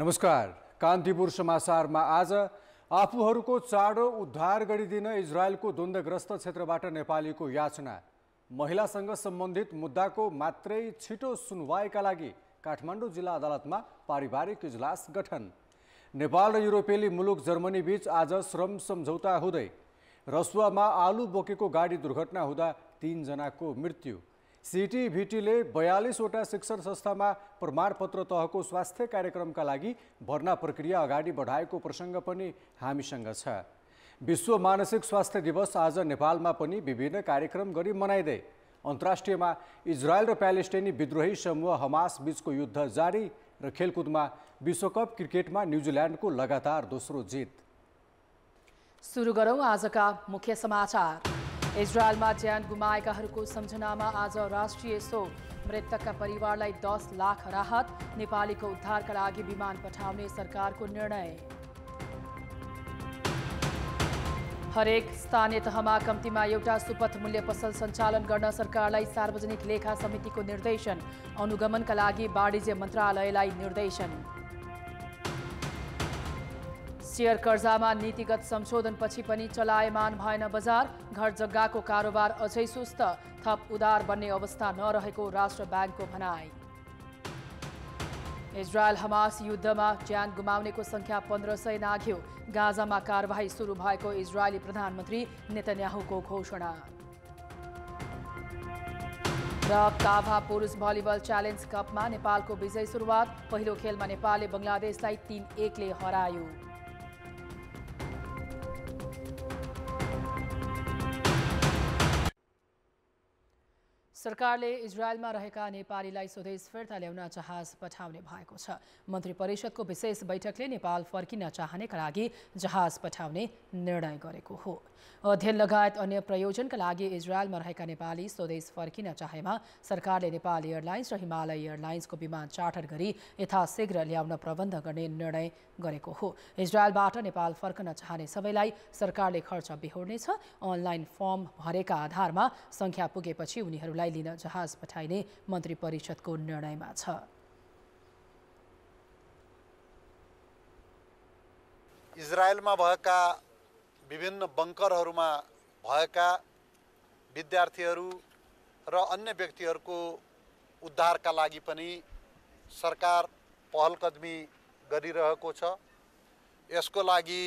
नमस्कार कान्तिपुर समाचारमा आज आफूहरूको चाँडो उद्धार गरिदिन इजरायलको द्वन्द्वग्रस्त क्षेत्रबाट नेपालीको याचना महिलासँग सम्बन्धित मुद्दाको मात्रै छिटो सुनवाईका लागि काठमाडौँ जिल्ला अदालतमा पारिवारिक इजलास गठन नेपाल र युरोपेली मुलुक जर्मनी बीच आज श्रम सम्झौता हुँदै रसुवामा आलु बोकेको गाडी दुर्घटना हुँदा तिनजनाको मृत्यु सिटिभिटीले बयालिसवटा शिक्षण संस्थामा प्रमाणपत्र तहको स्वास्थ्य कार्यक्रमका लागि भर्ना प्रक्रिया अगाडि बढाएको प्रसङ्ग पनि हामीसँग छ विश्व मानसिक स्वास्थ्य दिवस आज नेपालमा पनि विभिन्न कार्यक्रम गरी मनाइँदै अन्तर्राष्ट्रियमा इजरायल र प्यालेस्टाइनी विद्रोही समूह हमास बीचको युद्ध जारी र खेलकुदमा विश्वकप क्रिकेटमा न्युजिल्यान्डको लगातार दोस्रो जित सुरु गरौँ आजका मुख्य समाचार इजरायलमा ज्यान गुमाएकाहरूको सम्झनामा आज राष्ट्रिय शोक मृतकका परिवारलाई दस लाख राहत नेपालीको उद्धारका लागि विमान पठाउने सरकारको निर्णय हरेक स्थानीय तहमा कम्तीमा एउटा सुपथ मूल्य पसल सञ्चालन गर्न सरकारलाई सार्वजनिक लेखा समितिको निर्देशन अनुगमनका लागि वाणिज्य मन्त्रालयलाई निर्देशन सेयर कर्जामा नीतिगत संशोधनपछि पनि चलायमान भएन बजार घर जग्गाको कारोबार अझै सुस्त थप उदार बन्ने अवस्था नरहेको राष्ट्र ब्याङ्कको भनाई इजरायल हमास युद्धमा ज्यान गुमाउनेको संख्या पन्ध्र सय नाघ्यो गाजामा कारवाही सुरु भएको इजरायली प्रधानमन्त्री नेतन्याहुको घोषणा र काभा पुरुष भलिबल च्यालेन्ज कपमा नेपालको विजय सुरुवात पहिलो खेलमा नेपालले बङ्गलादेशलाई तीन एकले हरायो सरकारले इजरायलमा रहेका नेपालीलाई स्वदेश फिर्ता ल्याउन जहाज पठाउने भएको छ मन्त्री परिषदको विशेष बैठकले नेपाल फर्किन चाहनेका लागि जहाज पठाउने निर्णय गरेको हो अध्ययन लगायत अन्य प्रयोजनका लागि इजरायलमा रहेका नेपाली स्वदेश फर्किन चाहेमा सरकारले नेपाल एयरलाइन्स र हिमालय एयरलाइन्सको विमान चार्टर गरी यथाशीघ्र ल्याउन प्रबन्ध गर्ने निर्णय गरेको हो इजरायलबाट नेपाल फर्कन चाहने सबैलाई सरकारले खर्च बिहोर्नेछ अनलाइन फर्म भरेका आधारमा सङ्ख्या पुगेपछि उनीहरूलाई विदेशलाई लिन जहाज पठाइने मन्त्री परिषदको निर्णयमा छ इजरायलमा भएका विभिन्न बङ्करहरूमा भएका विद्यार्थीहरू र अन्य व्यक्तिहरूको उद्धारका लागि पनि सरकार पहलकदमी गरिरहेको छ यसको लागि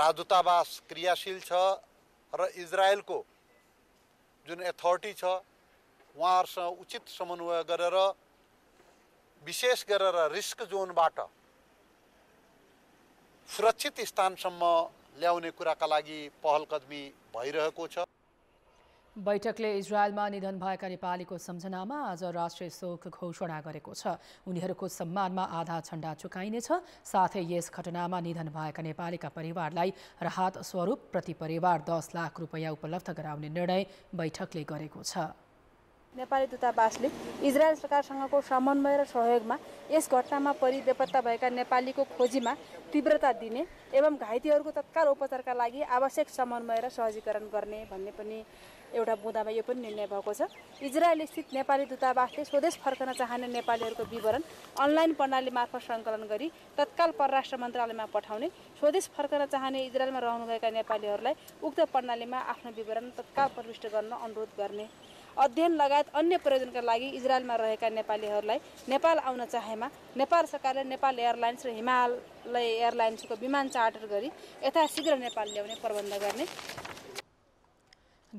राजदूतावास क्रियाशील छ र इजरायलको जुन एथोरिटी छ उहाँहरूसँग उचित समन्वय गरेर विशेष गरेर रिस्क जोनबाट सुरक्षित स्थानसम्म ल्याउने कुराका लागि पहलकदमी भइरहेको छ बैठकले इजरायलमा निधन भएका नेपालीको सम्झनामा आज राष्ट्रिय शोक घोषणा गरेको छ उनीहरूको सम्मानमा आधा झण्डा चुकाइनेछ साथै यस घटनामा निधन भएका नेपालीका परिवारलाई राहत स्वरूप प्रति परिवार दस लाख रुपियाँ उपलब्ध गराउने निर्णय बैठकले गरेको छ नेपाली दूतावासले इजरायल सरकारसँगको समन्वय र सहयोगमा यस घटनामा परि भएका नेपालीको खोजीमा तीव्रता दिने एवं घाइतेहरूको तत्काल उपचारका लागि आवश्यक समन्वय र सहजीकरण गर्ने भन्ने पनि एउटा बुँदामा यो पनि निर्णय भएको छ इजरायल स्थित नेपाली दूतावासले स्वदेश फर्कन चाहने नेपालीहरूको विवरण अनलाइन प्रणाली मार्फत सङ्कलन गरी तत्काल परराष्ट्र मन्त्रालयमा पठाउने स्वदेश फर्कन चाहने इजरायलमा रहनुभएका नेपालीहरूलाई उक्त प्रणालीमा आफ्नो विवरण तत्काल प्रविष्ट गर्न अनुरोध गर्ने अध्ययन लगायत अन्य प्रयोजनका लागि इजरायलमा रहेका नेपालीहरूलाई नेपाल आउन चाहेमा नेपाल सरकारले नेपाल एयरलाइन्स र हिमालय एयरलाइन्सको विमान चार्टर गरी यथाशीघ्र नेपाल ल्याउने प्रबन्ध गर्ने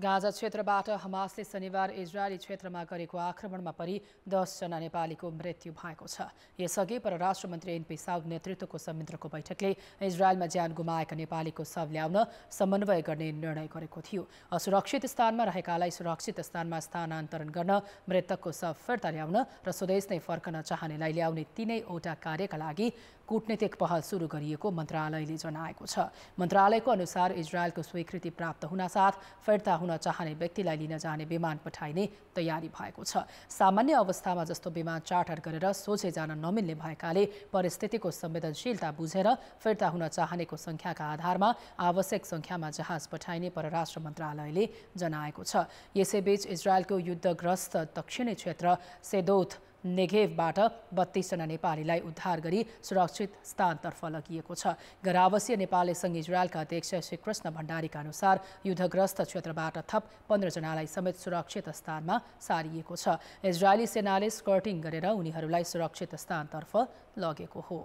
गाजा क्षेत्रबाट हमासले शनिबार इजरायली क्षेत्रमा गरेको आक्रमणमा परि दसजना नेपालीको मृत्यु भएको छ यसअघि परराष्ट्र मन्त्री एनपी साउद नेतृत्वको संयन्त्रको बैठकले इजरायलमा ज्यान गुमाएका नेपालीको शव ल्याउन समन्वय गर्ने निर्णय गरेको थियो असुरक्षित स्थानमा रहेकालाई सुरक्षित स्थानमा स्थानान्तरण गर्न मृतकको शव फिर्ता ल्याउन र स्वदेश नै फर्कन चाहनेलाई ल्याउने तिनैवटा कार्यका लागि कूटनीतिक पहल सुरु गरिएको मन्त्रालयले जनाएको छ मन्त्रालयको अनुसार इजरायलको स्वीकृति प्राप्त हुनासाथ फिर्ता हुन चाहने व्यक्तिलाई लिन जाने विमान पठाइने तयारी भएको छ सामान्य अवस्थामा जस्तो विमान चार्टर गरेर सोझे जान नमिल्ने भएकाले परिस्थितिको संवेदनशीलता बुझेर फिर्ता हुन चाहनेको सङ्ख्याका आधारमा आवश्यक सङ्ख्यामा जहाज पठाइने परराष्ट्र मन्त्रालयले जनाएको छ यसैबीच इजरायलको युद्धग्रस्त दक्षिणी क्षेत्र सेदोथ नेघेभबाट बत्तीसजना नेपालीलाई उद्धार गरी सुरक्षित स्थानतर्फ लगिएको छ गरावसीय नेपाली सङ्घ इजरायलका अध्यक्ष श्रीकृष्ण भण्डारीका अनुसार युद्धग्रस्त क्षेत्रबाट थप पन्ध्रजनालाई समेत सुरक्षित स्थानमा सारिएको छ इजरायली सेनाले स्कर्टिङ गरेर उनीहरूलाई सुरक्षित स्थानतर्फ लगेको हो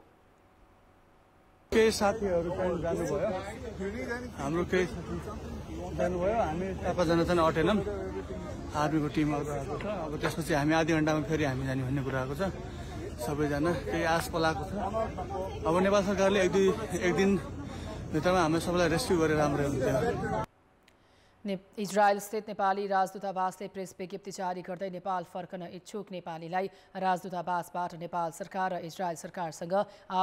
केही साथीहरू त्यहाँ जानुभयो हाम्रो केही साथी जानुभयो हामी चार चाहिँ अटेनौँ आर्मीको टिम आएको छ अब त्यसपछि हामी आधी घन्टामा फेरि हामी जाने भन्ने कुरा आएको छ सबैजना केही आश पलाएको छ अब नेपाल सरकारले एक दुई एक दिनभित्रमा हामी सबैलाई रेस्क्यु गरेर राम्रो हुन्थ्यो इजरायल स्थित नेपाली राजदूतावासले प्रेस विज्ञप्ति जारी गर्दै नेपाल फर्कन इच्छुक नेपालीलाई राजदूतावासबाट नेपाल सरकार र इजरायल सरकारसँग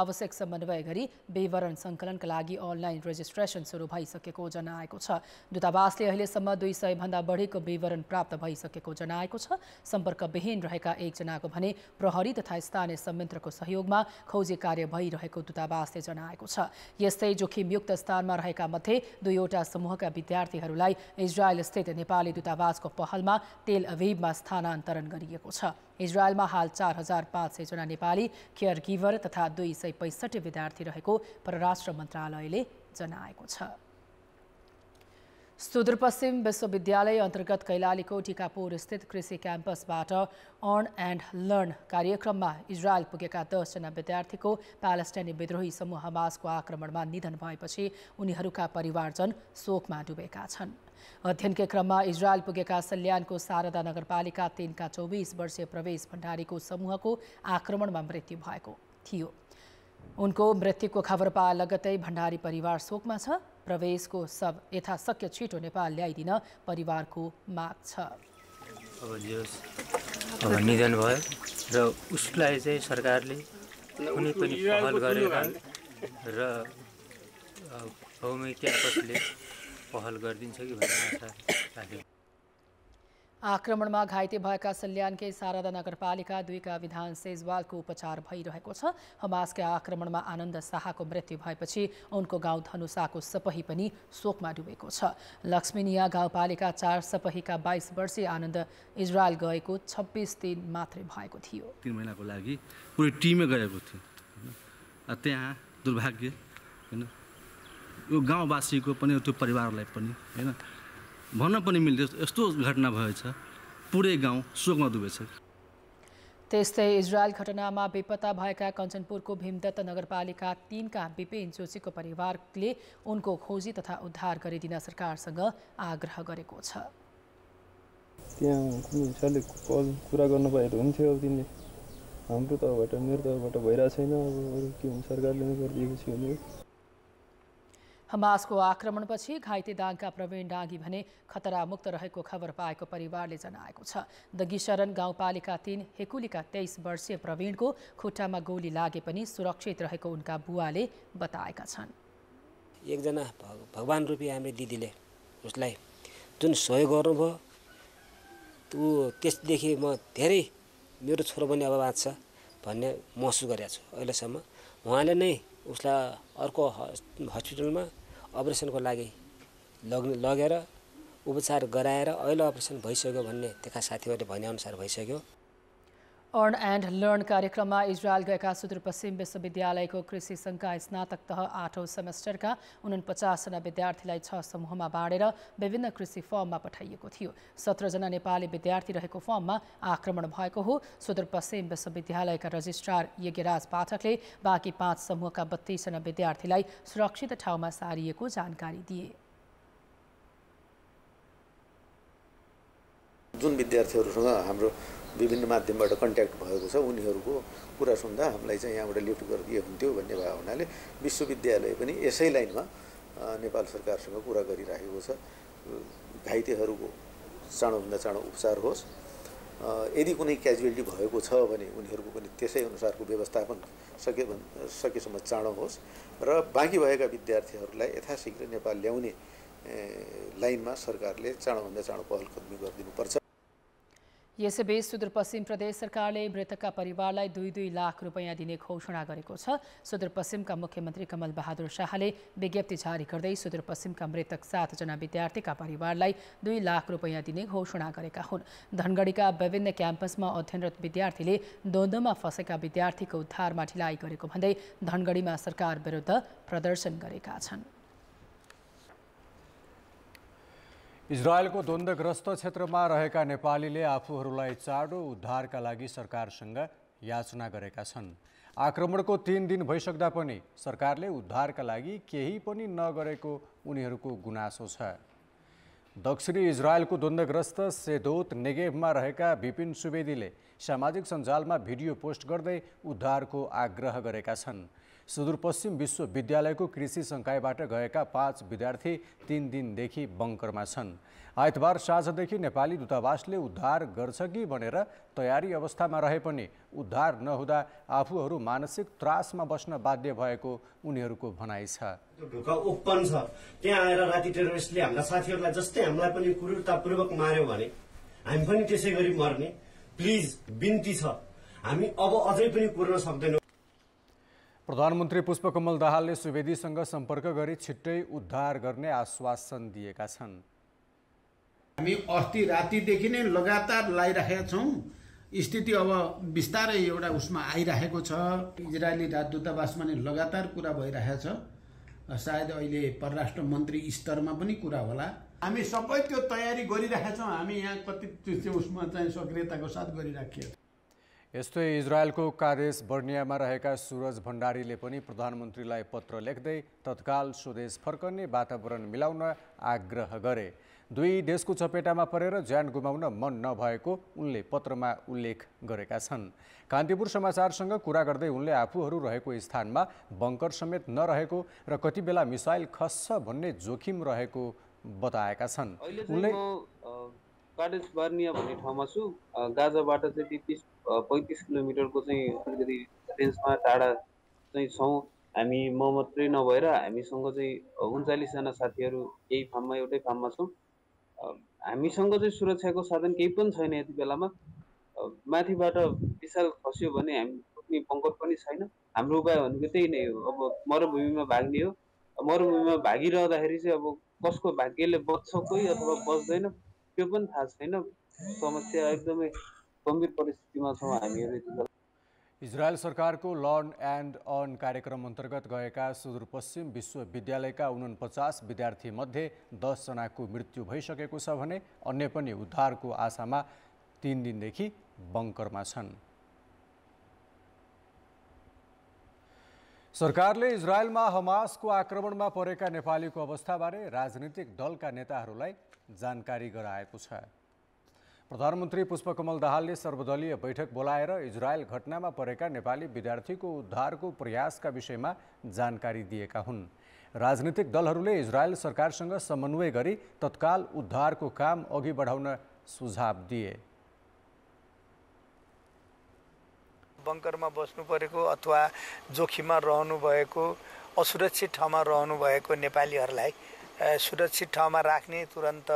आवश्यक समन्वय गरी विवरण सङ्कलनका लागि अनलाइन रेजिस्ट्रेसन सुरु भइसकेको जनाएको छ दूतावासले अहिलेसम्म दुई भन्दा बढीको विवरण प्राप्त भइसकेको जनाएको छ सम्पर्कविहीन रहेका एकजनाको भने प्रहरी तथा स्थानीय संयन्त्रको सहयोगमा खोजी कार्य भइरहेको दूतावासले जनाएको छ यस्तै जोखिमयुक्त स्थानमा रहेका मध्ये दुईवटा समूहका विद्यार्थीहरूलाई इजरायल स्थित नेपाली दूतावासको पहलमा तेल अवेबमा स्थानान्तरण गरिएको छ इजरायलमा हाल चार हजार पाँच सयजना नेपाली केयर गिभर तथा दुई सय पैँसठी विद्यार्थी रहेको परराष्ट्र मन्त्रालयले जनाएको छ सुदूरपश्चिम विश्वविद्यालय अन्तर्गत कैलालीको टिकापुर स्थित कृषि क्याम्पसबाट अर्न एन्ड लर्न कार्यक्रममा इजरायल पुगेका दसजना विद्यार्थीको प्यालेस्टाइनी विद्रोही समूह हमासको आक्रमणमा निधन भएपछि उनीहरूका परिवारजन शोकमा डुबेका छन् अध्ययनकै क्रममा इजरायल पुगेका सल्यानको शारदा नगरपालिका तिनका चौबिस वर्षीय प्रवेश भण्डारीको समूहको आक्रमणमा मृत्यु भएको थियो उनको मृत्युको खबर पा लगतै भण्डारी परिवार शोकमा छ प्रवेशको सब यथाशक्य छिटो नेपाल ल्याइदिन परिवारको माग छ अब अब निधन भयो र उसलाई चाहिँ सरकारले कुनै पनि पहल गरेर र भौमिक क्याम्पसले पहल गरिदिन्छ कि भन्ने आशा राख्यो आक्रमणमा घाइते भएका सल्यानकै सारदा नगरपालिका दुईका विधान सेजवालको उपचार भइरहेको छ हमासका आक्रमणमा आनन्द शाहको मृत्यु भएपछि उनको गाउँ धनुषाको सपही पनि शोकमा डुबेको छ लक्ष्मीनिया गाउँपालिका चार सपहीका बाइस वर्षीय आनन्द इजरायल गएको छब्बिस दिन मात्रै भएको थियो तिन महिनाको लागि पुरै टिमै गएको थियो त्यहाँ दुर्भाग्य होइन यो गाउँवासीको पनि त्यो परिवारलाई पनि होइन भन्न पनि मिल्दैन यस्तो घटना भएछ पुरै गाउँ शोकमा डुबेछ त्यस्तै इजरायल घटनामा बेपत्ता भएका कञ्चनपुरको भीमदत्त नगरपालिका तिनका विपिन जोशीको परिवारले उनको खोजी तथा उद्धार गरिदिन सरकारसँग आग्रह गरेको छ त्यहाँ कुनै कुरा गर्न पाएर हुन्थ्यो अब हाम्रो तर्फबाट मेरो तर्फबाट भइरहेको छैन अब अरू के हुन्छ सरकारले नै गरिदिएको भने हमासको आक्रमणपछि घाइते दागका प्रवीण डाँगी भने खतरामुक्त रहेको खबर पाएको परिवारले जनाएको छ दगिशरण गाउँपालिका तीन हेकुलीका तेइस वर्षीय प्रवीणको खुट्टामा गोली लागे पनि सुरक्षित रहेको उनका बुवाले बताएका छन् एकजना भगवान रूपी हाम्रो दिदीले उसलाई जुन सहयोग गर्नुभयो त्यो त्यसदेखि म धेरै मेरो छोरो पनि अब छ भन्ने महसुस गरेको छु अहिलेसम्म उहाँले नै उसलाई अर्को हस्पिटलमा अपरेसनको लागि लग लगेर उपचार गराएर अहिले अपरेसन भइसक्यो भन्ने त्यहाँका साथीहरूले भनेअनुसार भइसक्यो अर्न एन्ड लर्न कार्यक्रममा इजरायल गएका सुदूरपश्चिम विश्वविद्यालयको कृषि सङ्घका स्नातक तह आठौँ सेमेस्टरका उनपचासजना विद्यार्थीलाई छ समूहमा बाँडेर विभिन्न कृषि फर्ममा पठाइएको थियो सत्रजना नेपाली विद्यार्थी रहेको फर्ममा आक्रमण भएको हो सुदूरपश्चिम विश्वविद्यालयका रजिस्ट्रार यज्ञराज पाठकले बाँकी पाँच समूहका बत्तीसजना विद्यार्थीलाई सुरक्षित ठाउँमा सारिएको जानकारी दिए जुन विद्यार्थीहरूसँग हाम्रो विभिन्न माध्यमबाट कन्ट्याक्ट भएको छ उनीहरूको कुरा सुन्दा हामीलाई चाहिँ यहाँबाट लिफ्ट गरिदिए हुन्थ्यो भन्ने भएको हुनाले विश्वविद्यालय पनि यसै लाइनमा नेपाल सरकारसँग कुरा गरिराखेको छ घाइतेहरूको चाँडोभन्दा चाँडो उपचार होस् यदि कुनै क्याजुअलिटी भएको छ भने उनीहरूको पनि त्यसै अनुसारको व्यवस्थापन सके सकेसम्म चाँडो होस् र बाँकी भएका विद्यार्थीहरूलाई यथाशीघ्र नेपाल ल्याउने लाइनमा सरकारले चाँडोभन्दा चाँडो पहल कदमी गरिदिनुपर्छ यसैबीच सुदूरपश्चिम प्रदेश सरकारले मृतकका परिवारलाई दुई दुई लाख रुपियाँ दिने घोषणा गरेको छ सुदूरपश्चिमका मुख्यमन्त्री कमल बहादुर शाहले विज्ञप्ति जारी गर्दै सुदूरपश्चिमका मृतक सातजना विद्यार्थीका परिवारलाई दुई लाख रुपियाँ दिने घोषणा गरेका हुन् धनगढीका विभिन्न क्याम्पसमा अध्ययनरत विद्यार्थीले द्वन्द्वमा फँसेका विद्यार्थीको उद्धारमा ढिलाइ गरेको भन्दै धनगढीमा सरकार विरुद्ध प्रदर्शन गरेका छन् इजरायलको द्वन्द्वग्रस्त क्षेत्रमा रहेका नेपालीले आफूहरूलाई चाँडो उद्धारका लागि सरकारसँग याचना गरेका छन् आक्रमणको तिन दिन भइसक्दा पनि सरकारले उद्धारका लागि केही पनि नगरेको उनीहरूको गुनासो छ दक्षिणी इजरायलको द्वन्द्वग्रस्त सेदोत नेगेभमा रहेका विपिन सुवेदीले सामाजिक सञ्जालमा भिडियो पोस्ट गर्दै उद्धारको आग्रह गरेका छन् सुदूरपश्चिम विश्वविद्यालयको कृषि सङ्कायबाट गएका पाँच विद्यार्थी तिन दिनदेखि बङ्करमा छन् आइतबार साँझदेखि नेपाली दूतावासले उद्धार गर्छ कि भनेर तयारी अवस्थामा रहे पनि उद्धार नहुँदा आफूहरू मानसिक त्रासमा बस्न बाध्य भएको उनीहरूको भनाइ छ ओपन छ त्यहाँ आएर राति टेरोरिस्टले हाम्रा साथीहरूलाई जस्तै हामीलाई पनि क्रुरतापूर्वक मार्यो भने हामी पनि त्यसै गरी मर्ने प्लिज बिन्ती छ हामी अब अझै पनि कुर्न सक्दैनौँ प्रधानमन्त्री पुष्पकमल दाहालले सुवेदीसँग सम्पर्क गरी छिट्टै उद्धार गर्ने आश्वासन दिएका छन् हामी अस्ति रातिदेखि नै लगातार लगाइराखेका छौँ स्थिति अब बिस्तारै एउटा उसमा आइरहेको छ इजरायली राजदूतावासमा नै लगातार कुरा भइरहेको छ सायद अहिले परराष्ट्र मन्त्री स्तरमा पनि कुरा होला हामी सबै त्यो तयारी छौँ हामी यहाँ कति उसमा चाहिँ सक्रियताको साथ गरिराखेका यस्तै इजरायलको कादेश बर्नियामा रहेका सुरज भण्डारीले पनि प्रधानमन्त्रीलाई पत्र लेख्दै तत्काल स्वदेश फर्कने वातावरण मिलाउन आग्रह गरे दुई देशको चपेटामा परेर ज्यान गुमाउन मन नभएको उनले पत्रमा उल्लेख गरेका छन् कान्तिपुर समाचारसँग कुरा गर्दै उनले आफूहरू रहेको स्थानमा बङ्कर समेत नरहेको र कति बेला मिसाइल खस्छ भन्ने जोखिम रहेको बताएका छन् उनले काटेज बार्निया भन्ने ठाउँमा छु गाजाबाट चाहिँ तेत्तिस पैँतिस किलोमिटरको चाहिँ अलिकति रेन्जमा टाढा चाहिँ छौँ हामी म मात्रै नभएर हामीसँग चाहिँ उन्चालिसजना साथीहरू यही फार्ममा एउटै फार्ममा छौँ हामीसँग चाहिँ सुरक्षाको साधन केही पनि छैन यति बेलामा माथिबाट विशाल खस्यो भने हामी पुग्ने पङ्कट पनि छैन हाम्रो उपाय भनेको त्यही नै हो अब मरुभूमिमा भाग्ने हो मरुभूमिमा भागिरहँदाखेरि चाहिँ अब कसको भाग्यले बच्छ कोही अथवा बच्दैन त्यो पनि थाहा छैन समस्या एकदमै गम्भीर परिस्थितिमा छौँ हामीहरू यति इजरायल सरकारको लर्न एन्ड अर्न कार्यक्रम अन्तर्गत गएका सुदूरपश्चिम विश्वविद्यालयका उनपचास विद्यार्थीमध्ये दसजनाको मृत्यु भइसकेको छ भने अन्य पनि उद्धारको आशामा तिन दिनदेखि बङ्करमा छन् सरकारले इजरायलमा हमासको आक्रमणमा परेका नेपालीको अवस्थाबारे राजनीतिक दलका नेताहरूलाई जानकारी गराएको छ प्रधानमन्त्री पुष्पकमल दाहालले सर्वदलीय बैठक बोलाएर इजरायल घटनामा परेका नेपाली विद्यार्थीको उद्धारको प्रयासका विषयमा जानकारी दिएका हुन् राजनीतिक दलहरूले इजरायल सरकारसँग समन्वय गरी तत्काल उद्धारको काम अघि बढाउन सुझाव दिए बङ्करमा बस्नु परेको अथवा जोखिममा रहनुभएको असुरक्षित ठाउँमा रहनुभएको नेपालीहरूलाई सुरक्षित ठाउँमा राख्ने तुरन्त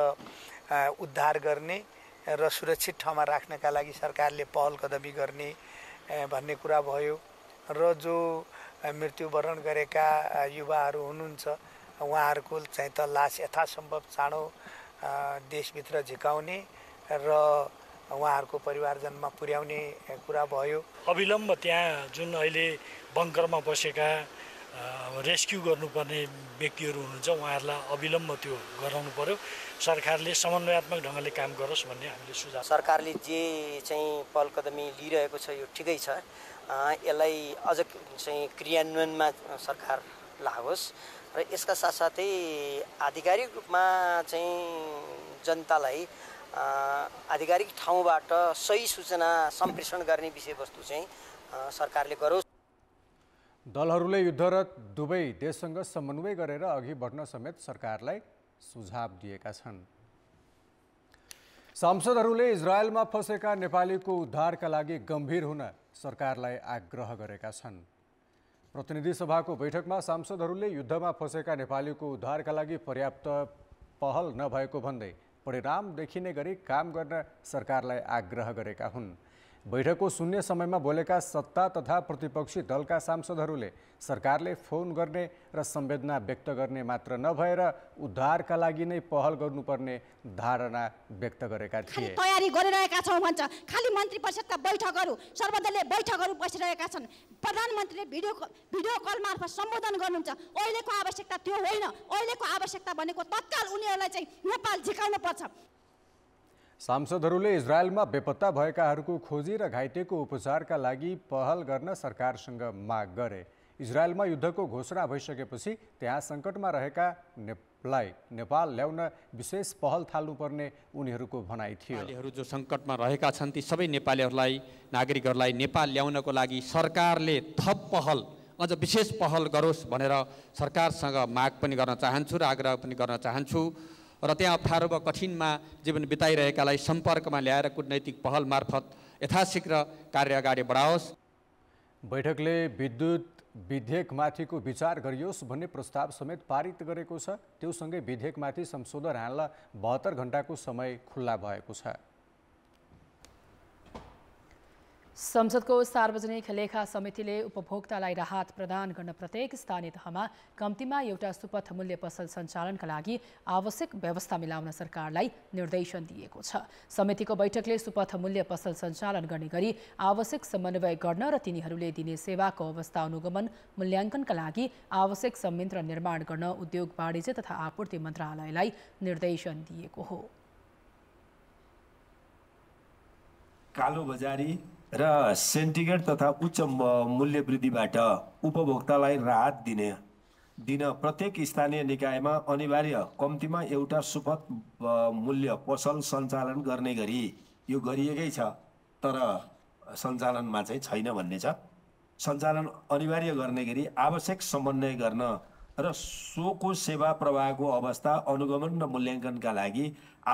उद्धार गर्ने र सुरक्षित ठाउँमा राख्नका लागि सरकारले पहल कदमी गर्ने भन्ने कुरा भयो र जो मृत्युवरण गरेका युवाहरू हुनुहुन्छ उहाँहरूको चाहिँ त लास यथासम्भव चाँडो देशभित्र झिकाउने र उहाँहरूको परिवारजनमा पुर्याउने कुरा भयो अविलम्ब त्यहाँ जुन अहिले बङ्करमा बसेका अब रेस्क्यु गर्नुपर्ने व्यक्तिहरू हुनुहुन्छ उहाँहरूलाई अविलम्ब त्यो गराउनु पऱ्यो सरकारले समन्वयात्मक ढङ्गले काम गरोस् भन्ने हामीले सुझाव सरकारले जे चाहिँ पहल कदमी लिइरहेको छ यो ठिकै छ यसलाई अझ चाहिँ क्रियान्वयनमा सरकार लागोस् र यसका साथसाथै आधिकारिक रूपमा चाहिँ जनतालाई आधिकारिक ठाउँबाट सही सूचना सम्प्रेषण गर्ने विषयवस्तु चाहिँ सरकारले गरोस् दलहरूले युद्धरत दुवै देशसँग समन्वय गरेर अघि बढ्न समेत सरकारलाई सुझाव दिएका छन् सांसदहरूले इजरायलमा फँसेका नेपालीको उद्धारका लागि गम्भीर हुन सरकारलाई आग्रह गरेका छन् प्रतिनिधि सभाको बैठकमा सांसदहरूले युद्धमा फँसेका नेपालीको उद्धारका लागि पर्याप्त पहल नभएको भन्दै परिणाम देखिने गरी काम गर्न सरकारलाई आग्रह गरेका हुन् बैठकको शून्य समयमा बोलेका सत्ता तथा प्रतिपक्षी दलका सांसदहरूले सरकारले फोन गर्ने र संवेदना व्यक्त गर्ने मात्र नभएर उद्धारका लागि नै पहल गर्नुपर्ने धारणा व्यक्त गरेका थिए तयारी गरिरहेका छौँ भन्छ खालि मन्त्री परिषदका बैठकहरू सर्वदलीय बैठकहरू बसिरहेका छन् प्रधानमन्त्रीले भिडियो भिडियो कल मार्फत सम्बोधन गर्नुहुन्छ अहिलेको आवश्यकता त्यो होइन अहिलेको आवश्यकता भनेको तत्काल उनीहरूलाई चाहिँ नेपाल झिकाउनु पर्छ सांसदहरूले इजरायलमा बेपत्ता भएकाहरूको खोजी र घाइतेको उपचारका लागि पहल गर्न सरकारसँग माग गरे इजरायलमा युद्धको घोषणा भइसकेपछि त्यहाँ सङ्कटमा रहेका नेपाललाई नेपाल ल्याउन विशेष पहल थाल्नुपर्ने उनीहरूको भनाइ थियो नेपालीहरू जो सङ्कटमा रहेका छन् ती सबै नेपालीहरूलाई नागरिकहरूलाई नेपाल ल्याउनको लागि सरकारले थप पहल अझ विशेष पहल गरोस् भनेर सरकारसँग माग पनि गर्न चाहन्छु र आग्रह पनि गर्न चाहन्छु र त्यहाँ अप्ठ्यारो वा कठिनमा जीवन बिताइरहेकालाई सम्पर्कमा ल्याएर कुटनैतिक पहल मार्फत यथाशीघ्र कार्य अगाडि बढाओस् बैठकले विद्युत विधेयकमाथिको विचार गरियोस् भन्ने प्रस्ताव समेत पारित गरेको छ त्योसँगै विधेयकमाथि संशोधन हाल्न बहत्तर घन्टाको समय खुल्ला भएको छ संसदको सार्वजनिक लेखा समितिले उपभोक्तालाई राहत प्रदान गर्न प्रत्येक स्थानीय तहमा कम्तीमा एउटा सुपथ मूल्य पसल सञ्चालनका लागि आवश्यक व्यवस्था मिलाउन सरकारलाई निर्देशन दिएको छ समितिको बैठकले सुपथ मूल्य पसल सञ्चालन गर्ने गरी आवश्यक समन्वय गर्न र तिनीहरूले दिने सेवाको अवस्था अनुगमन मूल्याङ्कनका लागि आवश्यक संयन्त्र निर्माण गर्न उद्योग वाणिज्य तथा आपूर्ति मन्त्रालयलाई निर्देशन दिएको हो कालो बजारी र सेन्टिगेट तथा उच्च मूल्य वृद्धिबाट उपभोक्तालाई राहत दिने दिन प्रत्येक स्थानीय निकायमा अनिवार्य कम्तीमा एउटा सुपथ मूल्य पसल सञ्चालन गर्ने गरी यो गरिएकै छ तर सञ्चालनमा चाहिँ छैन भन्ने छ सञ्चालन अनिवार्य गर्ने गरी आवश्यक समन्वय गर्न र सोको सेवा प्रवाहको अवस्था अनुगमन र मूल्याङ्कनका लागि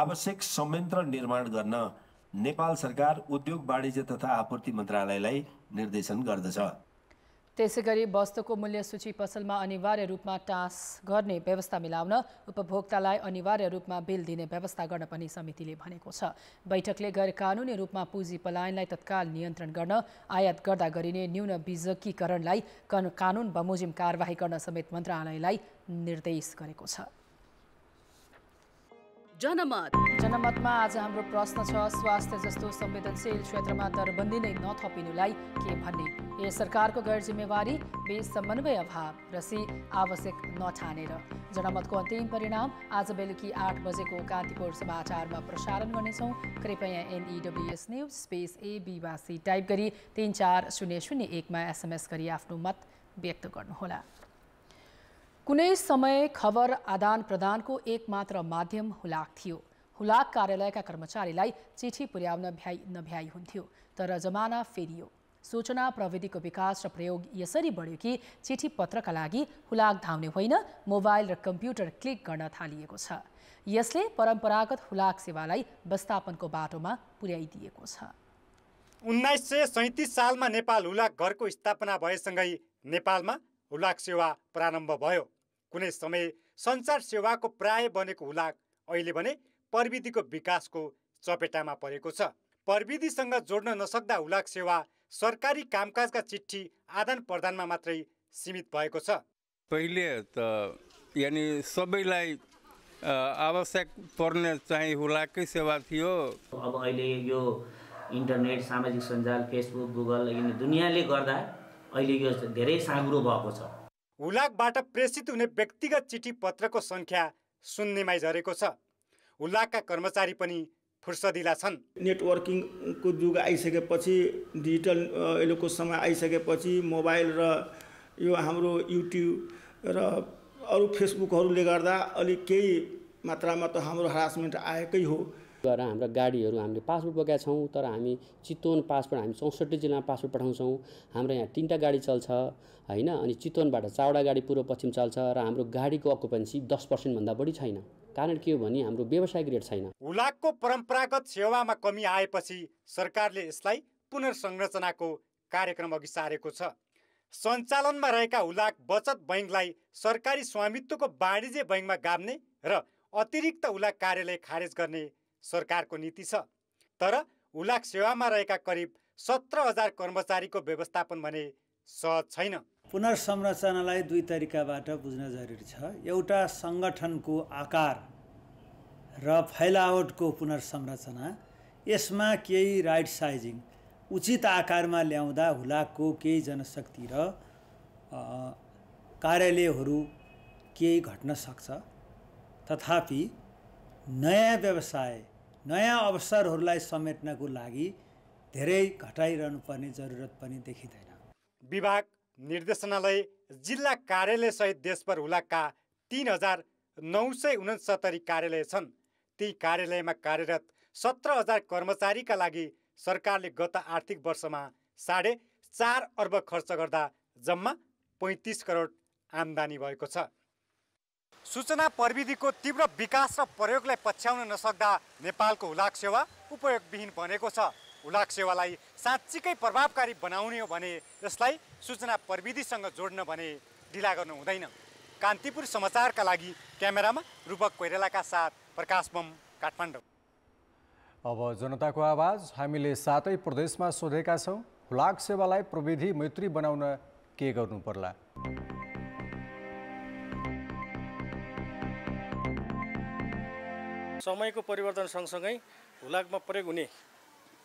आवश्यक संयन्त्र निर्माण गर्न नेपाल सरकार उद्योग वाणिज्य तथा आपूर्ति मन्त्रालयलाई निर्देशन गर्दछ त्यसै गरी वस्तुको मूल्य सूची पसलमा अनिवार्य रूपमा टाँस गर्ने व्यवस्था मिलाउन उपभोक्तालाई अनिवार्य रूपमा बिल दिने व्यवस्था गर्न पनि समितिले भनेको छ बैठकले गैर कानुनी रूपमा पुँजी पलायनलाई तत्काल नियन्त्रण गर्न आयात गर्दा गरिने न्यून बिजकीकरणलाई कानुन बमोजिम कारवाही गर्न समेत मन्त्रालयलाई निर्देश गरेको छ जनमत जनमतमा आज हाम्रो प्रश्न छ स्वास्थ्य जस्तो संवेदनशील क्षेत्रमा दरबन्दी नै नथपिनुलाई के भन्ने ए सरकारको गैर जिम्मेवारी बे समन्वय अभाव र सी आवश्यक नठानेर जनमतको अन्तिम परिणाम आज बेलुकी आठ बजेको कान्तिपुर समाचारमा प्रसारण गर्नेछौँ कृपया एनइडब्ल्युएस न्युज स्पेस एबीवासी टाइप गरी तिन चार शून्य शून्य एकमा एसएमएस गरी आफ्नो मत व्यक्त गर्नुहोला कुनै समय खबर आदान प्रदानको एकमात्र माध्यम हुलाक थियो हुलाक कार्यालयका कर्मचारीलाई चिठी पुर्याउन भ्याइ नभ्याइ हुन्थ्यो तर जमाना फेरियो सूचना प्रविधिको विकास र प्रयोग यसरी बढ्यो कि चिठी पत्रका लागि हुलाक धाउने होइन मोबाइल र कम्प्युटर क्लिक गर्न थालिएको छ यसले परम्परागत हुलाक सेवालाई व्यवस्थापनको बाटोमा पुर्याइदिएको छ उन्नाइस सय सैतिस सालमा नेपाल हुलाक घरको स्थापना भएसँगै नेपालमा हुलाक सेवा प्रारम्भ भयो कुनै समय सञ्चार सेवाको प्राय बनेको हुलाक अहिले भने प्रविधिको विकासको चपेटामा परेको छ प्रविधिसँग जोड्न नसक्दा हुलाक सेवा सरकारी कामकाजका चिठी आदान प्रदानमा मात्रै सीमित भएको छ पहिले त यानि सबैलाई आवश्यक पर्ने चाहिँ हुलाकै सेवा थियो अब अहिले यो इन्टरनेट सामाजिक सञ्जाल फेसबुक गुगल दुनियाँले गर्दा अहिले यो धेरै साँग्रो भएको छ हुलाकबाट प्रेषित हुने व्यक्तिगत चिठी पत्रको सङ्ख्या शून्यमै झरेको छ हुलाकका कर्मचारी पनि फुर्सदिला छन् नेटवर्किङको युग आइसकेपछि डिजिटल अहिलेको समय आइसकेपछि मोबाइल र यो हाम्रो युट्युब र अरू फेसबुकहरूले गर्दा अलिक केही मात्रामा त हाम्रो हरासमेन्ट आएकै हो गरेर हाम्रा गाडीहरू हामीले पासपोर्ट बोकेका छौँ तर हामी चितवन पासपोर्ट हामी चौसठी जिल्लामा पासपोर्ट पठाउँछौँ हाम्रो यहाँ तिनवटा गाडी चल्छ होइन अनि चितवनबाट चारवटा गाडी पूर्व पश्चिम चल्छ र हाम्रो गाडीको अकुपेन्सी दस पर्सेन्टभन्दा बढी छैन कारण के हो भने हाम्रो व्यवसायिक रेट छैन हुलाकको परम्परागत सेवामा कमी आएपछि सरकारले यसलाई पुनर्संरचनाको कार्यक्रम अघि सारेको छ सञ्चालनमा रहेका हुलाक बचत बैङ्कलाई सरकारी स्वामित्वको वाणिज्य बैङ्कमा गाब्ने र अतिरिक्त हुलाक कार्यालय खारेज गर्ने सरकारको नीति छ तर हुलाक सेवामा रहेका करिब सत्र हजार कर्मचारीको व्यवस्थापन भने सहज छैन पुनर्संरचनालाई दुई तरिकाबाट बुझ्न जरुरी छ एउटा सङ्गठनको आकार र फैलावटको पुनर्संरचना यसमा केही राइट साइजिङ उचित आकारमा ल्याउँदा हुलाकको केही जनशक्ति र कार्यालयहरू केही घट्न सक्छ तथापि नयाँ व्यवसाय नयाँ अवसरहरूलाई समेट्नको लागि धेरै घटाइरहनु पर्ने जरुरत पनि देखिँदैन विभाग निर्देशनालय जिल्ला कार्यालय सहित देशभर हुलाका तिन हजार नौ सय उनसत्तरी कार्यालय छन् ती कार्यालयमा कार्यरत सत्र हजार कर्मचारीका लागि सरकारले गत आर्थिक वर्षमा साढे चार अर्ब खर्च गर्दा जम्मा पैँतिस करोड आम्दानी भएको छ सूचना प्रविधिको तीव्र विकास र प्रयोगलाई पछ्याउन नसक्दा नेपालको हुलाक सेवा उपयोगविहीन बनेको छ हुलाक सेवालाई साँच्चीकै प्रभावकारी बनाउने हो भने यसलाई सूचना प्रविधिसँग जोड्न भने ढिला गर्नु हुँदैन कान्तिपुर समाचारका लागि क्यामेरामा रूपक कोइरेलाका साथ प्रकाश बम काठमाडौँ अब जनताको आवाज हामीले सातै प्रदेशमा सोधेका छौँ हुलाक सेवालाई प्रविधि मैत्री बनाउन के गर्नु पर्ला समयको परिवर्तन सँगसँगै हुलाकमा प्रयोग हुने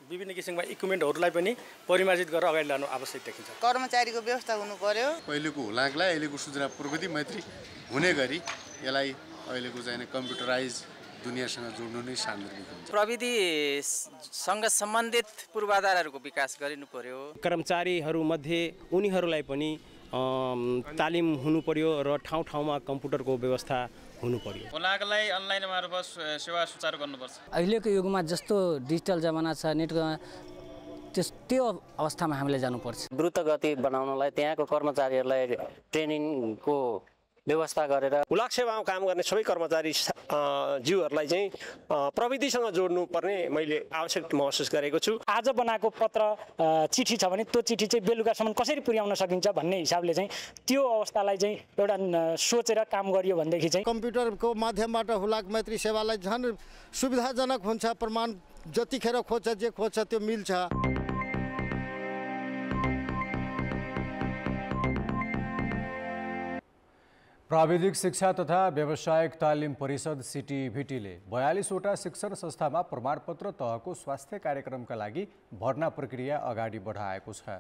विभिन्न किसिमका इक्विपमेन्टहरूलाई पनि परिमार्जित गरेर अगाडि लानु आवश्यक देखिन्छ कर्मचारीको व्यवस्था हुनु पर्यो पहिलेको हुलाकलाई अहिलेको सूचना प्रगति मैत्री हुने गरी यसलाई अहिलेको चाहिँ कम्प्युटराइज दुनियाँसँग जोड्नु नै सान्दर्भिक हुन्छ प्रविधिसँग सम्बन्धित पूर्वाधारहरूको विकास गरिनु पर्यो कर्मचारीहरूमध्ये उनीहरूलाई पनि तालिम हुनु पर्यो र ठाउँ ठाउँमा कम्प्युटरको व्यवस्था हुनु पर्यो अनलाइन मार्फत सेवा सुचार गर्नुपर्छ अहिलेको युगमा जस्तो डिजिटल जमाना छ नेट त्यस त्यो अवस्थामा हामीले जानुपर्छ द्रुत गति बनाउनलाई त्यहाँको कर्मचारीहरूलाई ट्रेनिङको व्यवस्था गरेर हुलाक सेवामा काम गर्ने सबै कर्मचारी जिउहरूलाई चाहिँ प्रविधिसँग जोड्नुपर्ने मैले आवश्यक महसुस गरेको छु आज बनाएको पत्र चिठी छ भने त्यो चिठी चाहिँ बेलुकासम्म कसरी पुर्याउन सकिन्छ भन्ने हिसाबले चाहिँ त्यो अवस्थालाई चाहिँ एउटा सोचेर काम गरियो भनेदेखि चाहिँ कम्प्युटरको माध्यमबाट हुलाक मैत्री सेवालाई झन् सुविधाजनक हुन्छ प्रमाण जतिखेर खोज्छ जे खोज्छ त्यो मिल्छ प्राविधिक शिक्षा तथा व्यावसायिक तालिम परिषद सिटिभिटीले बयालिसवटा शिक्षण संस्थामा प्रमाणपत्र तहको स्वास्थ्य कार्यक्रमका लागि भर्ना प्रक्रिया अगाडि बढाएको छ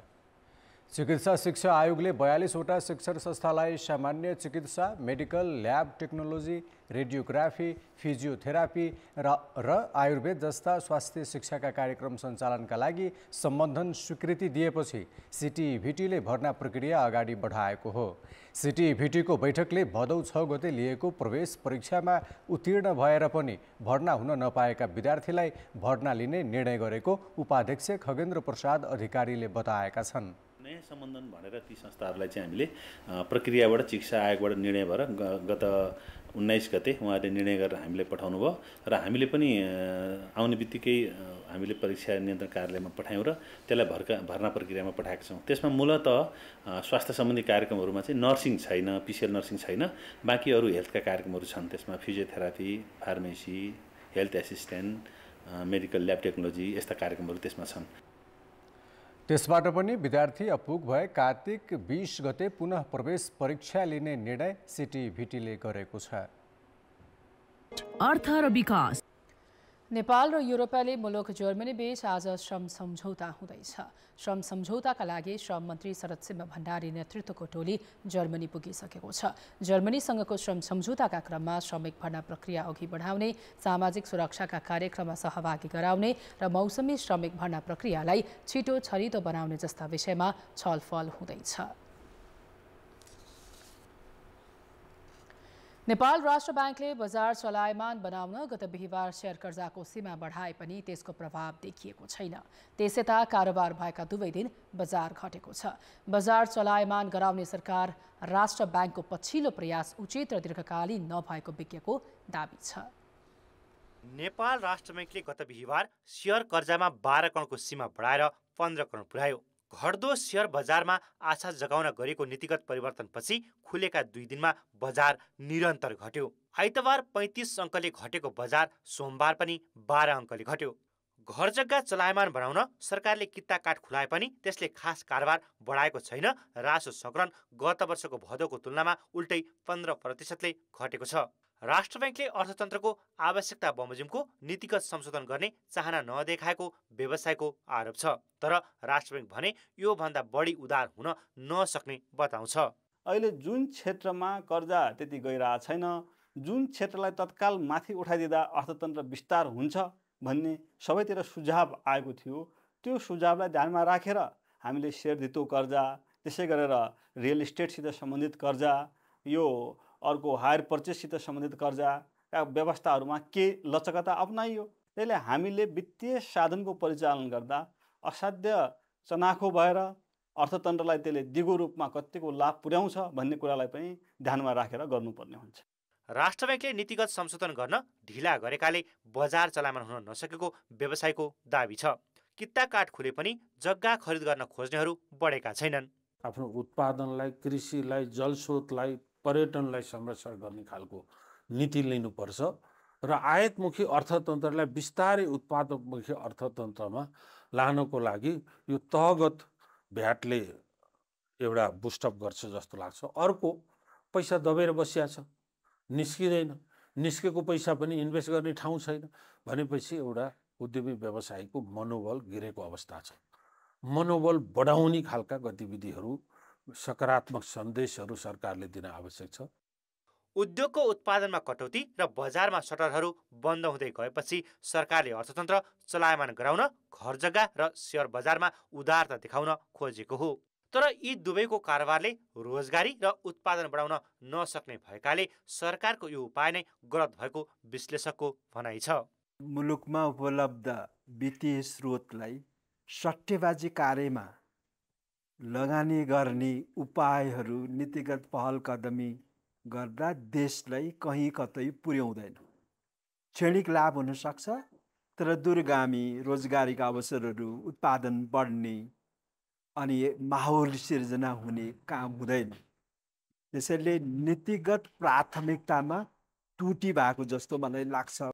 चिकित्सा शिक्षा आयोगले बयालिसवटा शिक्षण संस्थालाई सामान्य चिकित्सा medical lab technology radiography physiotherapy र र आयुर्वेद जस्ता स्वास्थ्य शिक्षाका कार्यक्रम सञ्चालनका लागि सम्बन्धन स्वीकृति दिएपछि सिटिभिटीले भर्ना प्रक्रिया अगाडि बढाएको हो सिटिभिटीको बैठकले भदौ छ गते लिएको प्रवेश परीक्षामा उत्तीर्ण भएर पनि भर्ना हुन नपाएका विद्यार्थीलाई भर्ना लिने निर्णय गरेको उपाध्यक्ष खगेन्द्र प्रसाद अधिकारीले बताएका छन् नयाँ सम्बन्धन भनेर ती संस्थाहरूलाई चाहिँ हामीले प्रक्रियाबाट शिक्षा आयोगबाट निर्णय भएर गत उन्नाइस गते उहाँले निर्णय गरेर हामीले पठाउनु भयो र हामीले पनि आउने बित्तिकै हामीले परीक्षा नियन्त्रण कार्यालयमा पठायौँ र त्यसलाई भर्का भर्ना प्रक्रियामा पठाएका छौँ त्यसमा मूलत स्वास्थ्य सम्बन्धी कार्यक्रमहरूमा चाहिँ नर्सिङ छैन पिसिएल नर्सिङ छैन बाँकी अरू हेल्थका कार्यक्रमहरू छन् त्यसमा physiotherapy pharmacy health assistant medical lab technology यस्ता कार्यक्रमहरू त्यसमा छन् त्यसबाट पनि विद्यार्थी अपुग भए कार्तिक बिस गते पुनः प्रवेश परीक्षा लिने निर्णय सिटिभिटीले गरेको छ अर्थ र विकास नेपाल र युरोपियाली मुलुक जर्मनी बीच आज श्रम सम्झौता हुँदैछ श्रम सम्झौताका लागि श्रम मन्त्री शरद सिंह भण्डारी नेतृत्वको टोली जर्मनी पुगिसकेको छ जर्मनीसँगको श्रम सम्झौताका क्रममा श्रमिक भर्ना प्रक्रिया अघि बढाउने सामाजिक सुरक्षाका कार्यक्रममा सहभागी गराउने र मौसमी श्रमिक भर्ना प्रक्रियालाई छिटो छरितो बनाउने जस्ता विषयमा छलफल हुँदैछ नेपाल राष्ट्र ब्याङ्कले बजार चलायमान बनाउन गत बिहिबार सेयर कर्जाको सीमा बढाए पनि त्यसको प्रभाव देखिएको छैन त्यसैता यता कारोबार भएका दुवै दिन बजार घटेको छ बजार चलायमान गराउने सरकार राष्ट्र ब्याङ्कको पछिल्लो प्रयास उचित र दीर्घकालीन नभएको विज्ञको दावी छ नेपाल राष्ट्र ब्याङ्कले गत बिहिबार सेयर कर्जामा बाह्र करोडको सीमा बढाएर पन्ध्र करोड पुर्यायो घट्दो सेयर बजारमा आशा जगाउन गरेको नीतिगत परिवर्तनपछि खुलेका दुई दिनमा बजार निरन्तर घट्यो आइतबार पैँतिस अङ्कले घटेको बजार सोमबार पनि बाह्र अङ्कले घट्यो घर जग्गा चलायमान बनाउन सरकारले किता काठ खुलाए पनि त्यसले खास कारोबार बढाएको छैन रासो सङ्कलन गत वर्षको भदौको तुलनामा उल्टै पन्ध्र प्रतिशतले घटेको छ राष्ट्र ब्याङ्कले अर्थतन्त्रको आवश्यकता बमोजिमको नीतिगत संशोधन गर्ने चाहना नदेखाएको व्यवसायको आरोप छ तर राष्ट्र ब्याङ्क भने योभन्दा बढी उधार हुन नसक्ने बताउँछ अहिले जुन क्षेत्रमा कर्जा त्यति गइरहेको छैन जुन क्षेत्रलाई तत्काल माथि उठाइदिँदा अर्थतन्त्र विस्तार हुन्छ भन्ने सबैतिर सुझाव आएको थियो त्यो सुझावलाई ध्यानमा राखेर हामीले सेयर कर्जा त्यसै गरेर रियल इस्टेटसित सम्बन्धित कर्जा यो अर्को हायर पर्चेससित सम्बन्धित कर्जा व्यवस्थाहरूमा के लचकता अप्नाइयो त्यसले हामीले वित्तीय साधनको परिचालन गर्दा असाध्य चनाखो भएर अर्थतन्त्रलाई त्यसले दिगो रूपमा कतिको लाभ पुर्याउँछ भन्ने कुरालाई पनि ध्यानमा राखेर गर्नुपर्ने हुन्छ राष्ट्र ब्याङ्कले नीतिगत संशोधन गर्न ढिला गरेकाले बजार चलायमान हुन नसकेको व्यवसायको दावी छ किता काठ खुले पनि जग्गा खरिद गर्न खोज्नेहरू बढेका छैनन् आफ्नो उत्पादनलाई कृषिलाई जलस्रोतलाई पर्यटनलाई संरक्षण गर्ने खालको नीति लिनुपर्छ र आयातमुखी अर्थतन्त्रलाई बिस्तारै उत्पादकमुखी अर्थतन्त्रमा लानको लागि यो तहगत भ्याटले एउटा बुस्टअप गर्छ जस्तो लाग्छ अर्को पैसा दबेर बसिया छ निस्किँदैन निस्केको पैसा पनि इन्भेस्ट गर्ने ठाउँ छैन भनेपछि एउटा उद्यमी व्यवसायीको मनोबल गिरेको अवस्था छ मनोबल बढाउने खालका गतिविधिहरू सकारात्मक सन्देशहरू सरकारले दिन आवश्यक छ उद्योगको उत्पादनमा कटौती र बजारमा सटरहरू बन्द हुँदै गएपछि सरकारले अर्थतन्त्र चलायमान गराउन घर जग्गा र सेयर बजारमा उदारता देखाउन खोजेको हो तर यी दुवैको कारोबारले रोजगारी र उत्पादन बढाउन नसक्ने भएकाले सरकारको यो उपाय नै गलत भएको विश्लेषकको भनाइ छ मुलुकमा उपलब्ध वित्तीय स्रोतलाई सट्टेबाजी कार्यमा लगानी गर्ने उपायहरू नीतिगत पहल कदमी गर्दा देशलाई कहीँ कतै पुर्याउँदैन क्षणिक लाभ हुनसक्छ तर दूरगामी रोजगारीका अवसरहरू उत्पादन बढ्ने अनि माहौल सिर्जना हुने काम हुँदैन त्यसैले नीतिगत प्राथमिकतामा टुटी भएको जस्तो मलाई लाग्छ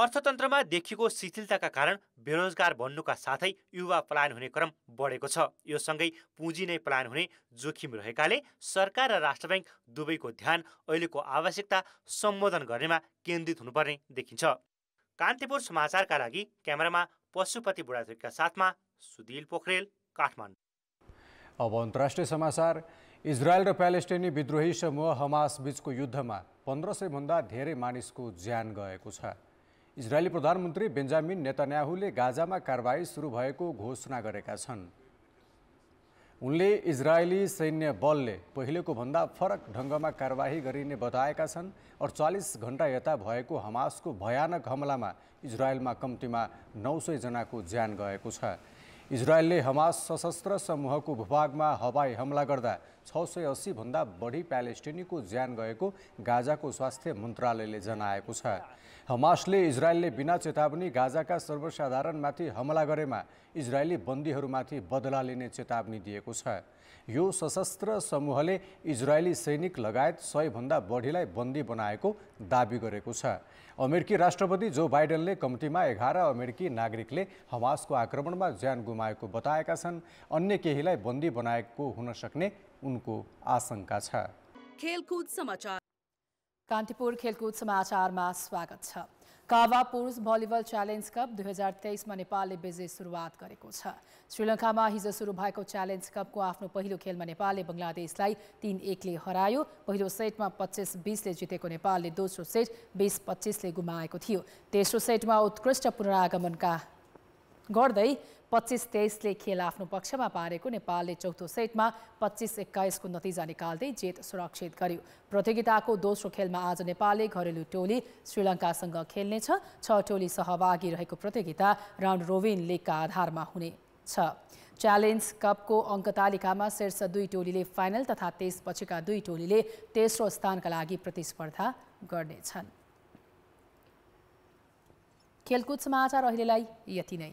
अर्थतन्त्रमा देखिएको शिथिलताका कारण बेरोजगार बन्नुका साथै युवा पलायन हुने क्रम बढेको छ यो सँगै पुँजी नै पलायन हुने जोखिम रहेकाले सरकार र राष्ट्र ब्याङ्क दुवैको ध्यान अहिलेको आवश्यकता सम्बोधन गर्नेमा केन्द्रित हुनुपर्ने देखिन्छ कान्तिपुर समाचारका लागि क्यामेरामा पशुपति बुढाथोकीका साथमा सुदिल पोखरेल काठमाडौँ अब अन्तर्राष्ट्रिय समाचार इजरायल र प्यालेस्टिनी विद्रोही समूह हमास बिचको युद्धमा पन्ध्र सयभन्दा धेरै मानिसको ज्यान गएको छ इजरायली प्रधानमन्त्री बेन्जामिन नेतन्याहुले गाजामा कारवाही सुरु भएको घोषणा गरेका छन् उनले इजरायली सैन्य बलले पहिलेको भन्दा फरक ढङ्गमा कारवाही गरिने बताएका छन् अडचालिस घन्टा यता भएको हमासको भयानक हमलामा इजरायलमा कम्तीमा नौ सयजनाको ज्यान गएको छ इजरायलले हमास सशस्त्र समूहको भूभागमा हवाई हमला गर्दा छ सय अस्सीभन्दा बढी प्यालेस्टिनीको ज्यान गएको गाजाको स्वास्थ्य मन्त्रालयले जनाएको छ हमासले इजरायलले बिना चेतावनी गाजाका सर्वसाधारणमाथि हमला गरेमा इजरायली बन्दीहरूमाथि बदला लिने चेतावनी दिएको छ यो सशस्त्र समूहले इजरायली सैनिक लगायत सयभन्दा बढीलाई बन्दी बनाएको दावी गरेको छ अमेरिकी राष्ट्रपति जो बाइडेनले कम्तीमा एघार अमेरिकी नागरिकले हमासको आक्रमणमा ज्यान गुमाएको बताएका छन् अन्य केहीलाई बन्दी बनाएको हुन सक्ने उनको आशंका छ खेलकुद समाचार कान्तिपुर खेलकुद समाचारमा स्वागत छ कावा पुरुष भलिबल च्यालेन्ज कप दुई हजार तेइसमा नेपालले विजय सुरुवात गरेको छ श्रीलङ्कामा हिजो सुरु भएको च्यालेन्ज कपको आफ्नो पहिलो खेलमा नेपालले बङ्गलादेशलाई तिन एकले हरायो पहिलो सेटमा पच्चिस बिसले जितेको नेपालले दोस्रो सेट बिस पच्चिसले गुमाएको थियो तेस्रो सेटमा उत्कृष्ट पुनरागमनका गर्दै पच्चिस तेइसले खेल आफ्नो पक्षमा पारेको नेपालले चौथो सेटमा पच्चिस एक्काइसको नतिजा निकाल्दै जित सुरक्षित गर्यो प्रतियोगिताको दोस्रो खेलमा आज नेपालले घरेलु टोली श्रीलङ्कासँग खेल्नेछ छ टोली सहभागी रहेको प्रतियोगिता राउन्ड रोबिन लिगका आधारमा हुनेछ च्यालेन्ज कपको अङ्क तालिकामा शीर्ष दुई टोलीले फाइनल तथा त्यसपछिका दुई टोलीले तेस्रो स्थानका लागि प्रतिस्पर्धा गर्नेछन् खेलकुद समाचार अहिलेलाई यति नै